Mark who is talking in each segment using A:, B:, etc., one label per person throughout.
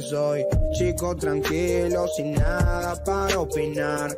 A: soy chico tranquilo, sin nada para opinar.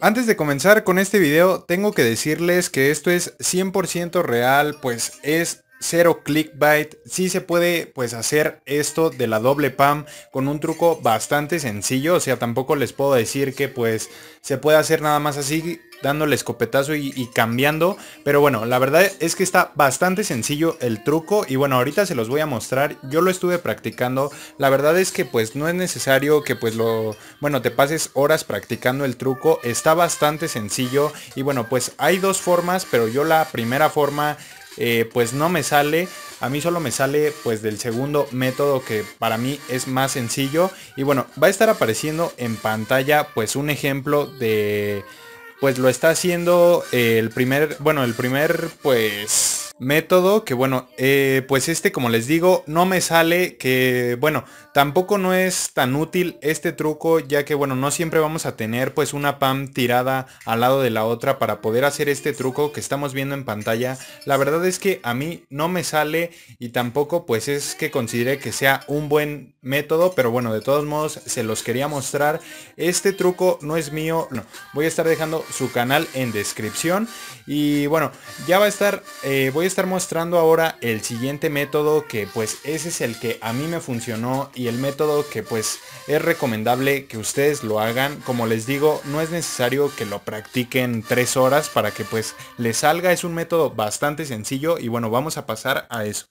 A: Antes de comenzar con este video, tengo que decirles que esto es 100% real, pues es cero clickbait. Sí se puede pues hacer esto de la doble PAM con un truco bastante sencillo. O sea, tampoco les puedo decir que pues se puede hacer nada más así dándole escopetazo y, y, cambiando. Pero bueno, la verdad es que está bastante sencillo el truco. Y bueno, ahorita se los voy a mostrar. Yo lo estuve practicando. La verdad es que pues no es necesario que pues lo... Bueno, te pases horas practicando el truco. Está bastante sencillo. Y bueno, pues hay dos formas. Pero yo la primera forma eh, pues no me sale. A mí solo me sale pues del segundo método que para mí es más sencillo. Y bueno, va a estar apareciendo en pantalla pues un ejemplo de... Pues lo está haciendo el primer, bueno, el primer pues método que bueno, eh, pues este como les digo, no me sale que, bueno, Tampoco no es tan útil este truco ya que bueno no siempre vamos a tener pues una PAM tirada al lado de la otra para poder hacer este truco que estamos viendo en pantalla. La verdad es que a mí no me sale y tampoco pues es que considere que sea un buen método pero bueno de todos modos se los quería mostrar. Este truco no es mío, no. voy a estar dejando su canal en descripción y bueno ya va a estar, eh, voy a estar mostrando ahora el siguiente método que pues ese es el que a mí me funcionó y el método que pues es recomendable que ustedes lo hagan. Como les digo, no es necesario que lo practiquen tres horas para que pues les salga. Es un método bastante sencillo y bueno, vamos a pasar a eso.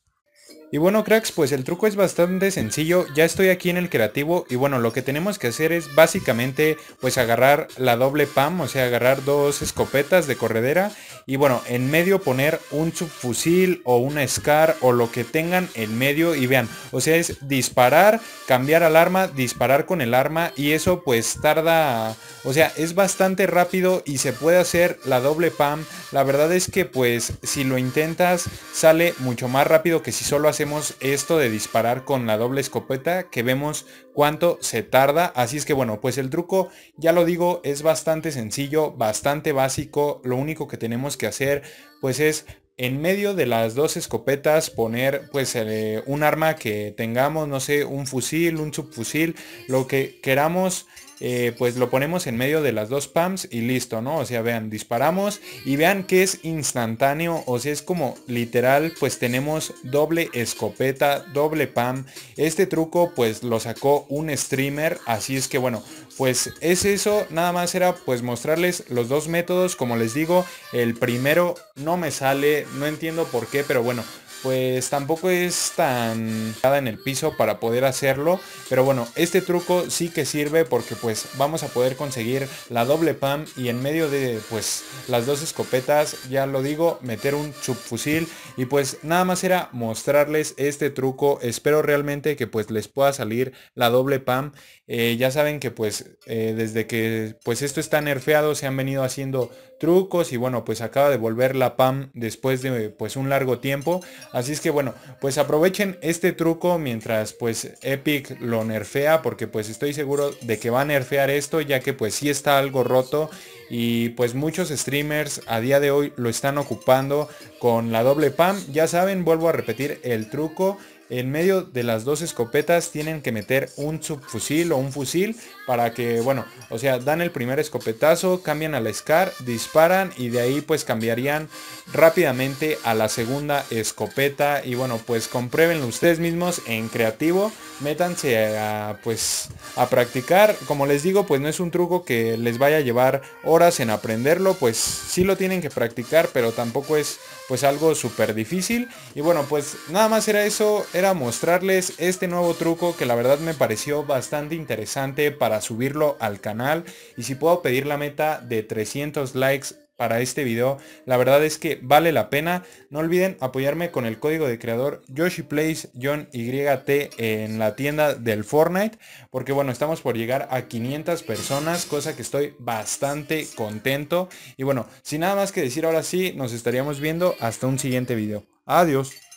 A: Y bueno cracks, pues el truco es bastante sencillo, ya estoy aquí en el creativo y bueno lo que tenemos que hacer es básicamente pues agarrar la doble PAM, o sea agarrar dos escopetas de corredera y bueno en medio poner un subfusil o una SCAR o lo que tengan en medio y vean, o sea es disparar, cambiar al arma, disparar con el arma y eso pues tarda, o sea es bastante rápido y se puede hacer la doble PAM, la verdad es que pues si lo intentas sale mucho más rápido que si solo haces hacemos esto de disparar con la doble escopeta que vemos cuánto se tarda. Así es que bueno, pues el truco, ya lo digo, es bastante sencillo, bastante básico. Lo único que tenemos que hacer pues es en medio de las dos escopetas poner pues eh, un arma que tengamos, no sé, un fusil, un subfusil, lo que queramos eh, pues lo ponemos en medio de las dos PAMs y listo, ¿no? O sea, vean, disparamos y vean que es instantáneo, o sea, es como literal, pues tenemos doble escopeta, doble PAM. Este truco pues lo sacó un streamer, así es que bueno, pues es eso, nada más era pues mostrarles los dos métodos, como les digo, el primero no me sale, no entiendo por qué, pero bueno, pues tampoco es tan en el piso para poder hacerlo pero bueno este truco sí que sirve porque pues vamos a poder conseguir la doble pam y en medio de pues las dos escopetas ya lo digo meter un subfusil y pues nada más era mostrarles este truco espero realmente que pues les pueda salir la doble pam eh, ya saben que pues eh, desde que pues esto está nerfeado se han venido haciendo trucos y bueno pues acaba de volver la pam después de pues un largo tiempo Así es que bueno, pues aprovechen este truco mientras pues Epic lo nerfea, porque pues estoy seguro de que va a nerfear esto, ya que pues sí está algo roto y pues muchos streamers a día de hoy lo están ocupando con la doble PAM. Ya saben, vuelvo a repetir el truco en medio de las dos escopetas tienen que meter un subfusil o un fusil para que, bueno, o sea, dan el primer escopetazo, cambian a la SCAR, disparan y de ahí pues cambiarían rápidamente a la segunda escopeta y bueno, pues compruébenlo ustedes mismos en creativo, métanse a pues a practicar, como les digo, pues no es un truco que les vaya a llevar horas en aprenderlo, pues sí lo tienen que practicar, pero tampoco es pues algo súper difícil y bueno, pues nada más era eso era mostrarles este nuevo truco que la verdad me pareció bastante interesante para subirlo al canal y si puedo pedir la meta de 300 likes para este video. La verdad es que vale la pena. No olviden apoyarme con el código de creador YoshiPlays John en la tienda del Fortnite. Porque bueno, estamos por llegar a 500 personas, cosa que estoy bastante contento. Y bueno, sin nada más que decir ahora sí, nos estaríamos viendo hasta un siguiente video. Adiós.